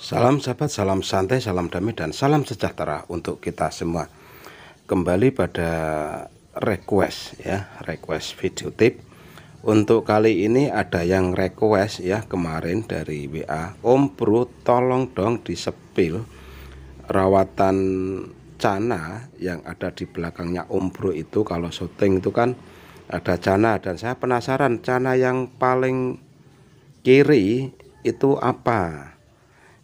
Salam sahabat, salam santai, salam damai, dan salam sejahtera untuk kita semua. Kembali pada request ya, request video tip. Untuk kali ini ada yang request ya kemarin dari WA Om Bro tolong dong disepil rawatan cana yang ada di belakangnya Om Bro itu kalau syuting itu kan ada cana dan saya penasaran cana yang paling kiri itu apa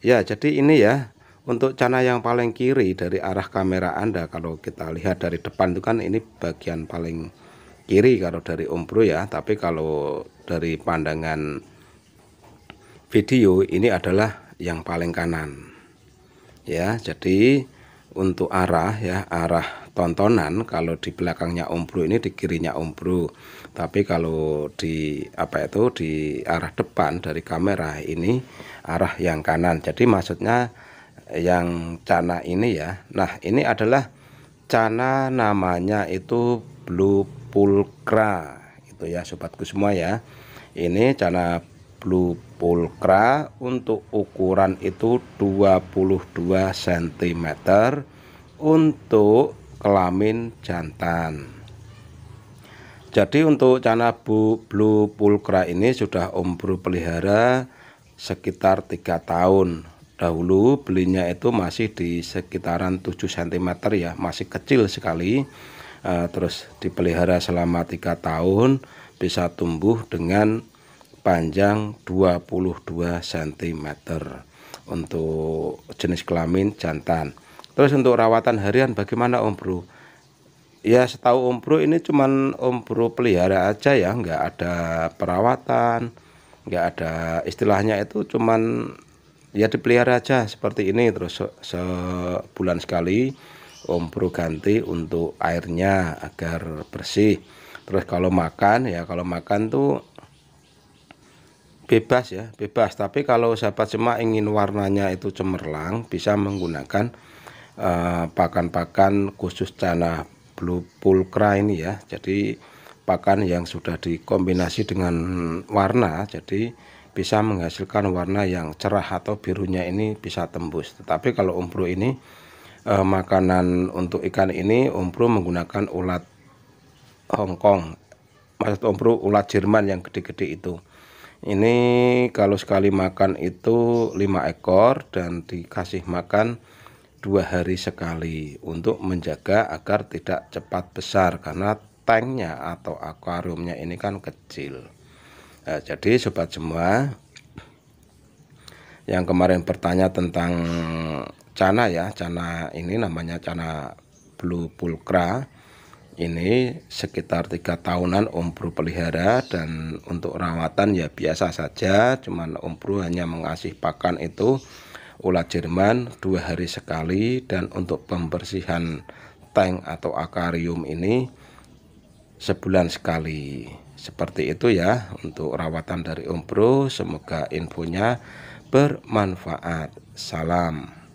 Ya, jadi ini ya untuk cana yang paling kiri dari arah kamera Anda kalau kita lihat dari depan itu kan ini bagian paling kiri kalau dari ombro ya, tapi kalau dari pandangan video ini adalah yang paling kanan. Ya, jadi untuk arah ya, arah tontonan kalau di belakangnya umbro ini di kirinya umbro Tapi kalau di apa itu di arah depan dari kamera ini arah yang kanan. Jadi maksudnya yang cana ini ya. Nah, ini adalah cana namanya itu Blue Pulkra itu ya sobatku semua ya. Ini cana Blue Pulkra untuk ukuran itu 22 cm untuk kelamin jantan. Jadi untuk Cana blue Pulkra ini sudah Om Bro pelihara sekitar tiga tahun. Dahulu belinya itu masih di sekitaran 7 cm ya, masih kecil sekali. Eh, terus dipelihara selama tiga tahun bisa tumbuh dengan panjang 22 cm untuk jenis kelamin jantan. Terus untuk rawatan harian bagaimana Om Bro? Ya setahu Om Bro ini cuman Om Bro pelihara aja ya, nggak ada perawatan, nggak ada istilahnya itu cuman ya dipelihara aja seperti ini terus sebulan sekali Om Bro ganti untuk airnya agar bersih. Terus kalau makan ya kalau makan tuh bebas ya, bebas. Tapi kalau sahabat semua ingin warnanya itu cemerlang bisa menggunakan Eh, pakan-pakan uh, khusus tanah blue pulcra ini ya jadi pakan yang sudah dikombinasi dengan warna jadi bisa menghasilkan warna yang cerah atau birunya ini bisa tembus tetapi kalau umbro ini uh, makanan untuk ikan ini umbro menggunakan ulat Hongkong maksud umbro ulat Jerman yang gede-gede itu ini kalau sekali makan itu 5 ekor dan dikasih makan dua hari sekali untuk menjaga agar tidak cepat besar karena tanknya atau akuariumnya ini kan kecil nah, jadi sobat semua yang kemarin bertanya tentang cana ya cana ini namanya cana blue pulcra ini sekitar tiga tahunan umbru pelihara dan untuk rawatan ya biasa saja cuman umbru hanya mengasih pakan itu ulat Jerman dua hari sekali dan untuk pembersihan tank atau akarium ini sebulan sekali seperti itu ya untuk rawatan dari Om semoga infonya bermanfaat salam